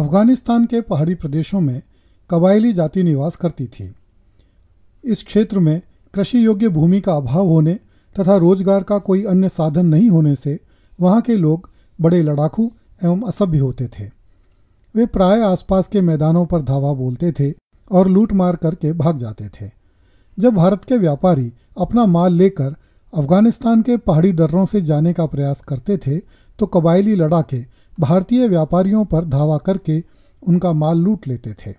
अफगानिस्तान के पहाड़ी प्रदेशों में कबायली जाति निवास करती थी इस क्षेत्र में कृषि योग्य भूमि का अभाव होने तथा रोजगार का कोई अन्य साधन नहीं होने से वहाँ के लोग बड़े लड़ाकू एवं असभ्य होते थे वे प्राय आसपास के मैदानों पर धावा बोलते थे और लूट मार करके भाग जाते थे जब भारत के व्यापारी अपना माल लेकर अफगानिस्तान के पहाड़ी दर्रों से जाने का प्रयास करते थे तो कबायली लड़ाके भारतीय व्यापारियों पर धावा करके उनका माल लूट लेते थे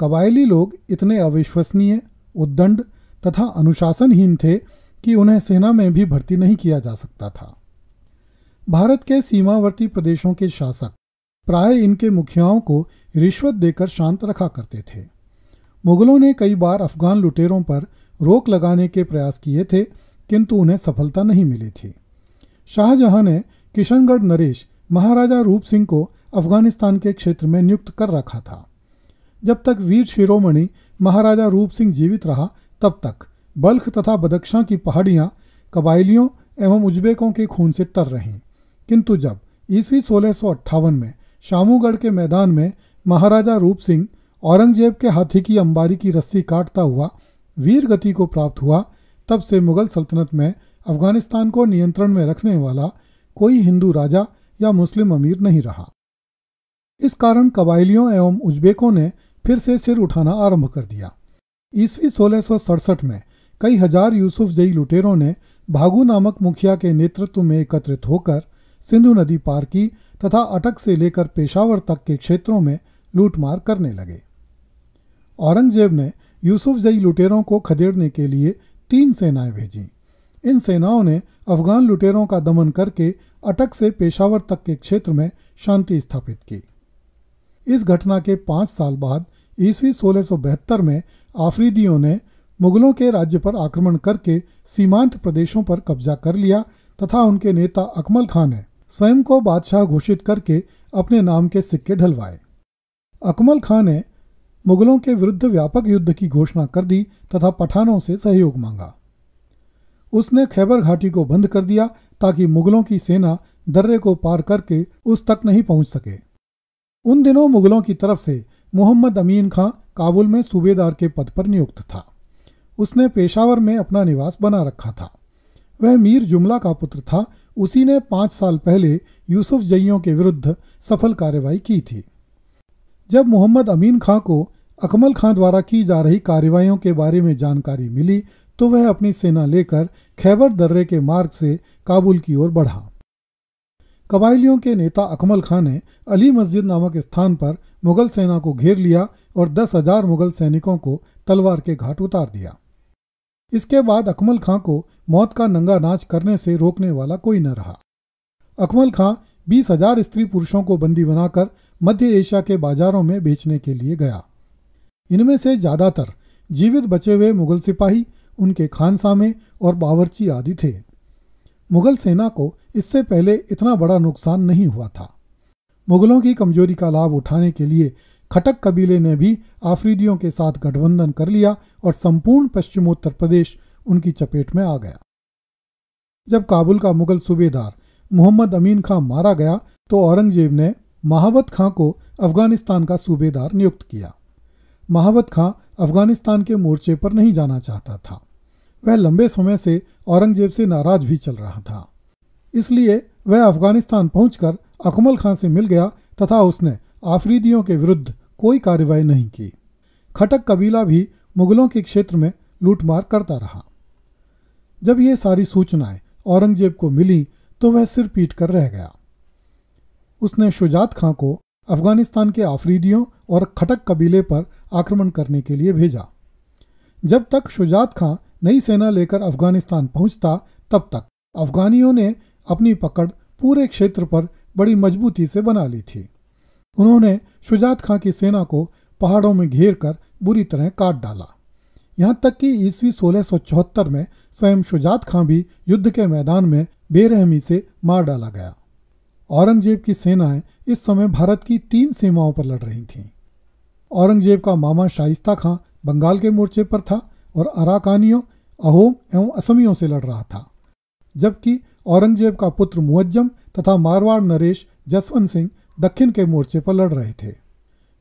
कबायली लोग इतने अविश्वसनीय उद्दंड तथा अनुशासनहीन थे कि उन्हें सेना में भी भर्ती नहीं किया जा सकता था भारत के सीमावर्ती प्रदेशों के शासक प्राय इनके मुखियाओं को रिश्वत देकर शांत रखा करते थे मुगलों ने कई बार अफगान लुटेरों पर रोक लगाने के प्रयास किए थे किंतु उन्हें सफलता नहीं मिली थी शाहजहां ने किशनगढ़ नरेश महाराजा रूप सिंह को अफगानिस्तान के क्षेत्र में नियुक्त कर रखा था जब तक वीर शिरोमणि महाराजा रूप सिंह जीवित रहा तब तक बल्ख तथा बदख्शां की पहाड़ियाँ कबायलियों एवं उज्बेकों के खून से तर रहीं किंतु जब ईस्वी सोलह में शामूगढ़ के मैदान में महाराजा रूप सिंह औरंगजेब के हाथी की अंबारी की रस्सी काटता हुआ वीर गति को प्राप्त हुआ तब से मुगल सल्तनत में अफगानिस्तान को नियंत्रण में रखने वाला कोई हिंदू राजा या मुस्लिम अमीर नहीं रहा इस कारण कबायलियों एवं उज्बेकों ने फिर से सिर उठाना आरंभ कर दिया ईस्वी सोलह में कई हजार यूसुफ जई लुटेरों ने भागु नामक मुखिया के नेतृत्व में एकत्रित होकर सिंधु नदी पार की तथा अटक से लेकर पेशावर तक के क्षेत्रों में लूटमार करने लगे औरंगजेब ने यूसुफ जई लुटेरों को खदेड़ने के लिए तीन सेनाएं भेजी इन सेनाओं ने अफगान लुटेरों का दमन करके अटक से पेशावर तक के क्षेत्र में शांति स्थापित की इस घटना के पांच साल बाद ईस्वी सोलह में आफरीदियों ने मुगलों के राज्य पर आक्रमण करके सीमांत प्रदेशों पर कब्जा कर लिया तथा उनके नेता अकमल खान ने स्वयं को बादशाह घोषित करके अपने नाम के सिक्के ढलवाए अकमल खान ने मुगलों के विरुद्ध व्यापक युद्ध की घोषणा कर दी तथा पठानों से सहयोग मांगा उसने खैबर घाटी को बंद कर दिया ताकि मुगलों की सेना दर्रे को पार करके उस तक नहीं पहुंच सके उन दिनों मुगलों की तरफ से मोहम्मद अमीन खां काबुल में सूबेदार के पद पर नियुक्त था उसने पेशावर में अपना निवास बना रखा था वह मीर जुमला का पुत्र था उसी ने पाँच साल पहले यूसुफ जइयों के विरुद्ध सफल कार्रवाई की थी जब मोहम्मद अमीन खां को अकमल खां द्वारा की जा रही कार्रवाइयों के बारे में जानकारी मिली तो वह अपनी सेना लेकर खैबर दर्रे के मार्ग से काबुल की ओर बढ़ा कबायलियों के नेता अकमल खां ने अली मस्जिद नामक स्थान पर मुगल सेना को घेर लिया और दस हजार मुगल सैनिकों को तलवार के घाट उतार दिया इसके बाद अकमल खां को मौत का नंगा नाच करने से रोकने वाला कोई न रहा अकमल खां बीस हजार स्त्री पुरुषों को बंदी बनाकर मध्य एशिया के बाजारों में बेचने के लिए गया इनमें से ज्यादातर जीवित बचे हुए मुगल सिपाही उनके खानसामे और बावर्ची आदि थे मुगल सेना को इससे पहले इतना बड़ा नुकसान नहीं हुआ था मुगलों की कमजोरी का लाभ उठाने के लिए खटक कबीले ने भी आफरीदियों के साथ गठबंधन कर लिया और संपूर्ण पश्चिमोत्तर प्रदेश उनकी चपेट में आ गया जब काबुल का मुगल सूबेदार मोहम्मद अमीन खां मारा गया तो औरंगजेब ने महावत खां को अफगानिस्तान का सूबेदार नियुक्त किया महावत खां अफगानिस्तान के मोर्चे पर नहीं जाना चाहता था वह लंबे समय से औरंगजेब से नाराज भी चल रहा था इसलिए वह अफगानिस्तान पहुंचकर अकमल खान से मिल गया तथा उसने आफरीदियों के विरुद्ध कोई कार्रवाई नहीं की खटक कबीला भी मुगलों के क्षेत्र में लूटमार करता रहा जब ये सारी सूचनाएं औरंगजेब को मिली तो वह सिर पीट कर रह गया उसने शुजात खां को अफगानिस्तान के आफरीदियों और खटक कबीले पर आक्रमण करने के लिए भेजा जब तक शुजात खां नई सेना लेकर अफगानिस्तान पहुंचता तब तक अफगानियों ने अपनी पकड़ पूरे क्षेत्र पर बड़ी मजबूती से बना ली थी उन्होंने शुजात खां की सेना को पहाड़ों में घेर कर बुरी तरह काट डाला यहाँ तक कि ईस्वी 1674 में स्वयं शुजात खां भी युद्ध के मैदान में बेरहमी से मार डाला गया औरंगजेब की सेनाएं इस समय भारत की तीन सीमाओं पर लड़ रही थीं। औरंगजेब का मामा शाइस्ता खां बंगाल के मोर्चे पर था और अराकानियों अहोम एवं असमियों से लड़ रहा था जबकि औरंगजेब का पुत्र मुअज्जम तथा मारवाड़ नरेश जसवंत सिंह दक्षिण के मोर्चे पर लड़ रहे थे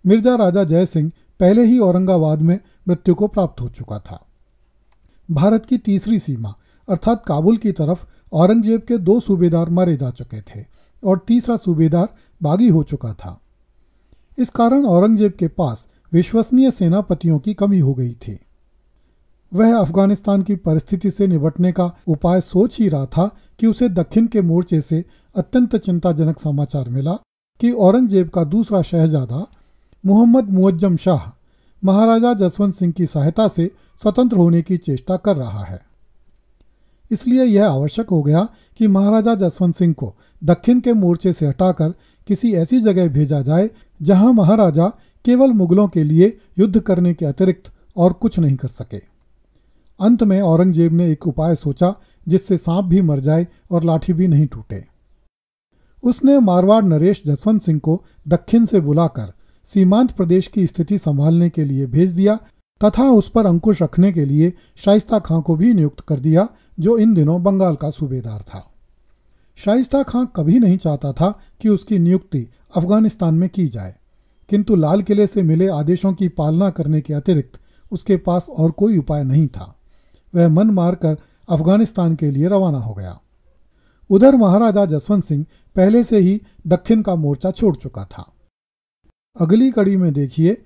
मिर्जा राजा जय सिंह पहले ही औरंगाबाद में मृत्यु को प्राप्त हो चुका था भारत की तीसरी सीमा अर्थात काबुल की तरफ औरंगजेब के दो सूबेदार मारे जा चुके थे और तीसरा सूबेदार बागी हो चुका था इस कारण औरंगजेब के पास विश्वसनीय सेनापतियों की कमी हो गई थी वह अफगानिस्तान की परिस्थिति से निपटने का उपाय सोच ही रहा था कि उसे दक्षिण के मोर्चे से अत्यंत चिंताजनक समाचार मिला कि औरंगजेब का दूसरा शहजादा मोहम्मद मुअज्जम शाह महाराजा जसवंत सिंह की सहायता से स्वतंत्र होने की चेष्टा कर रहा है इसलिए यह आवश्यक हो गया कि महाराजा जसवंत सिंह को दक्षिण के मोर्चे से हटाकर किसी ऐसी जगह भेजा जाए जहां महाराजा केवल मुगलों के लिए युद्ध करने के अतिरिक्त और कुछ नहीं कर सके अंत में औरंगजेब ने एक उपाय सोचा जिससे सांप भी मर जाए और लाठी भी नहीं टूटे उसने मारवाड़ नरेश जसवंत सिंह को दक्षिण से बुलाकर सीमांत प्रदेश की स्थिति संभालने के लिए भेज दिया तथा उस पर अंकुश रखने के लिए शाइस्ता खां को भी नियुक्त कर दिया जो इन दिनों बंगाल का सूबेदार था शाइस्ता खां कभी नहीं चाहता था कि उसकी नियुक्ति अफगानिस्तान में की जाए किंतु लाल किले से मिले आदेशों की पालना करने के अतिरिक्त उसके पास और कोई उपाय नहीं था वह मन मारकर अफगानिस्तान के लिए रवाना हो गया उधर महाराजा जसवंत सिंह पहले से ही दक्षिण का मोर्चा छोड़ चुका था अगली कड़ी में देखिए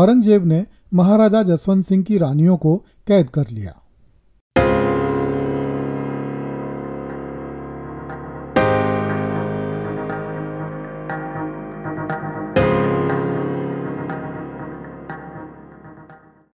औरंगजेब ने महाराजा जसवंत सिंह की रानियों को कैद कर लिया